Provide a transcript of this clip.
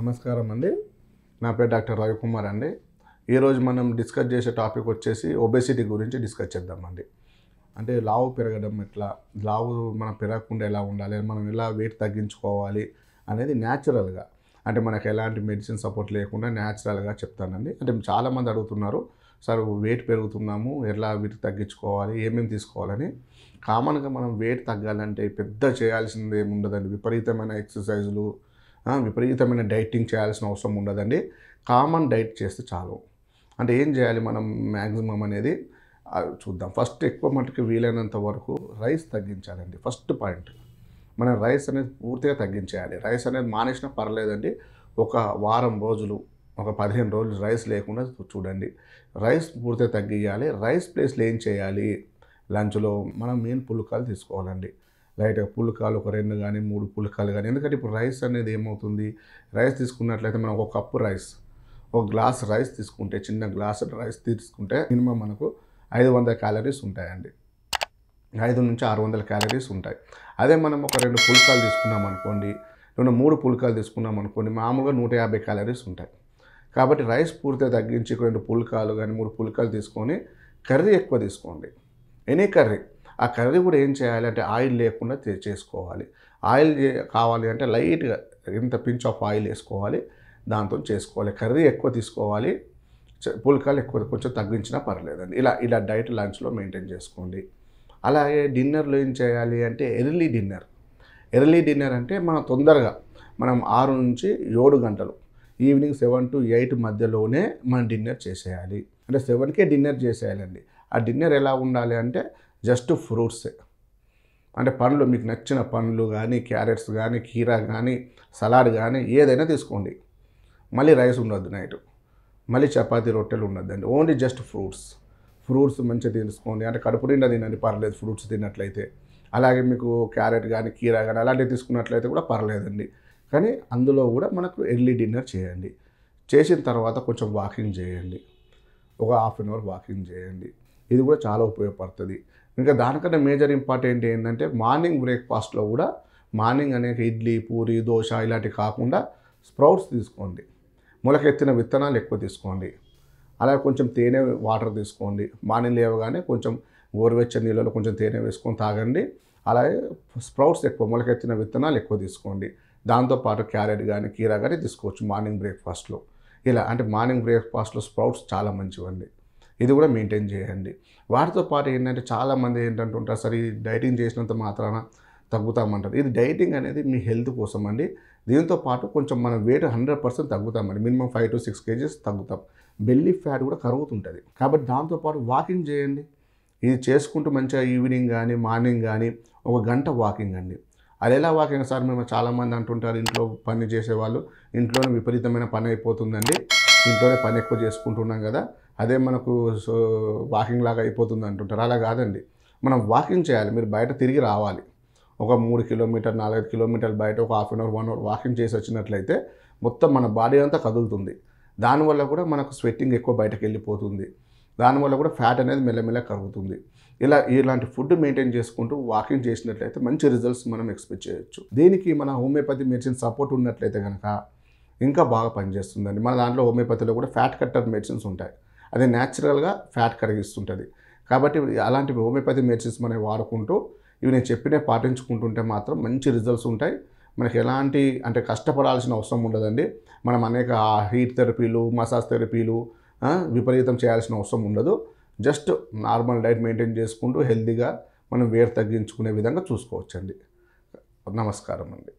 నమస్కారం అండి నా పేరు డాక్టర్ రవికుమార్ అండి ఈరోజు మనం డిస్కస్ చేసే టాపిక్ వచ్చేసి ఒబేసిటీ గురించి డిస్కస్ చేద్దామండి అంటే లావు పెరగడం ఎట్లా లావు మనం పెరగకుండా ఎలా ఉండాలి మనం ఎలా వెయిట్ తగ్గించుకోవాలి అనేది న్యాచురల్గా అంటే మనకు ఎలాంటి మెడిసిన్ సపోర్ట్ లేకుండా న్యాచురల్గా చెప్తానండి అంటే చాలామంది అడుగుతున్నారు సార్ వెయిట్ పెరుగుతున్నాము ఎలా వీటి తగ్గించుకోవాలి ఏమేమి తీసుకోవాలని కామన్గా మనం వెయిట్ తగ్గాలంటే పెద్ద చేయాల్సింది ఏముండదండి విపరీతమైన ఎక్సర్సైజులు విపరీతమైన డైటింగ్ చేయాల్సిన అవసరం ఉండదండి కామన్ డైట్ చేస్తే చాలు అంటే ఏం చేయాలి మనం మ్యాక్సిమం అనేది చూద్దాం ఫస్ట్ ఎక్కువ మటుకు వీలైనంత వరకు రైస్ తగ్గించాలండి ఫస్ట్ పాయింట్ మనం రైస్ అనేది పూర్తిగా తగ్గించేయాలి రైస్ అనేది మానేసినా పర్లేదండి ఒక వారం రోజులు ఒక పదిహేను రోజులు రైస్ లేకుండా చూడండి రైస్ పూర్తిగా తగ్గియాలి రైస్ ప్లేస్లో ఏం చేయాలి లంచ్లో మనం మెయిన్ పుల్కాలు తీసుకోవాలండి లైట్గా పుల్కాలు ఒక రెండు కానీ మూడు పుల్కాలు కానీ ఎందుకంటే ఇప్పుడు రైస్ అనేది ఏమవుతుంది రైస్ తీసుకున్నట్లయితే మనం ఒక కప్పు రైస్ ఒక గ్లాస్ రైస్ తీసుకుంటే చిన్న గ్లాస్ రైస్ తీసుకుంటే మినిమం మనకు ఐదు వందల క్యాలరీస్ ఉంటాయండి ఐదు నుంచి ఆరు వందల క్యాలరీస్ ఉంటాయి అదే మనం ఒక రెండు పుల్కాలు తీసుకున్నాం అనుకోండి రెండు మూడు పుల్కాలు తీసుకున్నాం అనుకోండి మామూలుగా నూట యాభై క్యాలరీస్ ఉంటాయి కాబట్టి రైస్ పూర్తిగా తగ్గించి రెండు పుల్కాలు కానీ మూడు పుల్కాలు తీసుకొని కర్రీ ఎక్కువ తీసుకోండి ఎనీ కర్రీ ఆ కర్రీ కూడా ఏం చేయాలంటే ఆయిల్ లేకుండా చేసుకోవాలి ఆయిల్ కావాలి అంటే లైట్గా ఇంత పించ్ ఆఫ్ ఆయిల్ వేసుకోవాలి దాంతో చేసుకోవాలి కర్రీ ఎక్కువ తీసుకోవాలి పుల్కాలు ఎక్కువ కొంచెం తగ్గించినా పర్లేదండి ఇలా ఇలా డైట్ లంచ్లో మెయింటైన్ చేసుకోండి అలాగే డిన్నర్లో ఏం చేయాలి అంటే ఎర్లీ డిన్నర్ ఎర్లీ డిన్నర్ అంటే మనం తొందరగా మనం ఆరు నుంచి ఏడు గంటలు ఈవినింగ్ సెవెన్ టు ఎయిట్ మధ్యలోనే మనం డిన్నర్ చేసేయాలి అంటే సెవెన్కే డిన్నర్ చేసేయాలండి ఆ డిన్నర్ ఎలా ఉండాలి అంటే జస్ట్ ఫ్రూట్సే అంటే పండ్లు మీకు నచ్చిన పండ్లు కానీ క్యారెట్స్ కానీ కీరా కానీ సలాడ్ కానీ ఏదైనా తీసుకోండి మళ్ళీ రైస్ ఉండొద్దు నైట్ మళ్ళీ చపాతి రొట్టెలు ఉండొద్దండి ఓన్లీ జస్ట్ ఫ్రూట్స్ ఫ్రూట్స్ మంచిగా తీసుకోండి అంటే కడుపు నిండా తినండి పర్లేదు ఫ్రూట్స్ తిన్నట్లయితే అలాగే మీకు క్యారెట్ కానీ కీరా కానీ అలాంటివి తీసుకున్నట్లయితే కూడా పర్లేదండి కానీ అందులో కూడా మనకు ఎర్లీ డిన్నర్ చేయండి చేసిన తర్వాత కొంచెం వాకింగ్ చేయండి ఒక హాఫ్ అన్ అవర్ వాకింగ్ చేయండి ఇది కూడా చాలా ఉపయోగపడుతుంది ఇంకా దానికన్నా మేజర్ ఇంపార్టెంట్ ఏంటంటే మార్నింగ్ బ్రేక్ఫాస్ట్లో కూడా మార్నింగ్ అనేక ఇడ్లీ పూరి దోశ ఇలాంటివి కాకుండా స్ప్రౌట్స్ తీసుకోండి మొలకెత్తిన విత్తనాలు ఎక్కువ తీసుకోండి అలాగే కొంచెం తేనె వాటర్ తీసుకోండి మార్నింగ్ లేవగానే కొంచెం గోరువెచ్చని నీళ్ళలో కొంచెం తేనె వేసుకొని తాగండి అలాగే స్ప్రౌట్స్ ఎక్కువ మొలకెత్తిన విత్తనాలు ఎక్కువ తీసుకోండి దాంతోపాటు క్యారెట్ కానీ కీరా కానీ తీసుకోవచ్చు మార్నింగ్ బ్రేక్ఫాస్ట్లో ఇలా అంటే మార్నింగ్ బ్రేక్ఫాస్ట్లో స్ప్రౌట్స్ చాలా మంచివండి ఇది కూడా మెయింటైన్ చేయండి వాటితో పాటు ఏంటంటే చాలామంది ఏంటంటుంటారు సరే డైటింగ్ చేసినంత మాత్రాన తగ్గుతామంటారు ఇది డైటింగ్ అనేది మీ హెల్త్ కోసం అండి దీంతో పాటు కొంచెం మన వెయిట్ హండ్రెడ్ పర్సెంట్ తగ్గుతామండి minimum five to six KGs తగ్గుతాం బెల్లీ ఫ్యాట్ కూడా కరుగుతుంటుంది కాబట్టి దాంతోపాటు వాకింగ్ చేయండి ఇది చేసుకుంటూ మంచిగా ఈవినింగ్ కానీ మార్నింగ్ కానీ ఒక గంట వాకింగ్ అండి అది ఎలా వాకింగ్ సార్ మేము చాలామంది అంటుంటారు ఇంట్లో పని చేసేవాళ్ళు ఇంట్లోనే విపరీతమైన పని అయిపోతుందండి ఇంట్లోనే పని ఎక్కువ చేసుకుంటున్నాం కదా అదే మనకు సో వాకింగ్ లాగా అయిపోతుంది అంటుంటారు అలా కాదండి మనం వాకింగ్ చేయాలి మీరు బయట తిరిగి రావాలి ఒక మూడు కిలోమీటర్ నాలుగైదు కిలోమీటర్లు బయట ఒక half an hour one hour walking చేసి వచ్చినట్లయితే మొత్తం మన బాడీ అంతా కదులుతుంది దానివల్ల కూడా మనకు స్వెట్టింగ్ ఎక్కువ బయటకు వెళ్ళిపోతుంది దానివల్ల కూడా ఫ్యాట్ అనేది మెల్లమెల్ల కరుగుతుంది ఇలా ఇలాంటి ఫుడ్ మెయింటైన్ చేసుకుంటూ వాకింగ్ చేసినట్లయితే మంచి రిజల్ట్స్ మనం ఎక్స్పెక్ట్ చేయొచ్చు దీనికి మన హోమియోపతి మెడిసిన్ సపోర్ట్ ఉన్నట్లయితే కనుక ఇంకా బాగా పనిచేస్తుందండి మన దాంట్లో హోమియోపతిలో కూడా ఫ్యాట్ కట్టర్ మెడిసిన్స్ ఉంటాయి అది న్యాచురల్గా ఫ్యాట్ కరిగిస్తుంటుంది కాబట్టి అలాంటి హోమియోపతి మెడిసిన్స్ మనం వాడుకుంటూ ఇవి నేను చెప్పినే పాటించుకుంటుంటే మాత్రం మంచి రిజల్ట్స్ ఉంటాయి మనకి ఎలాంటి అంటే కష్టపడాల్సిన అవసరం ఉండదండి మనం అనేక హీట్ థెరపీలు మసాజ్ థెరపీలు విపరీతం చేయాల్సిన అవసరం ఉండదు జస్ట్ నార్మల్ డైట్ మెయింటైన్ చేసుకుంటూ హెల్తీగా మనం వేరు తగ్గించుకునే విధంగా చూసుకోవచ్చండి నమస్కారం అండి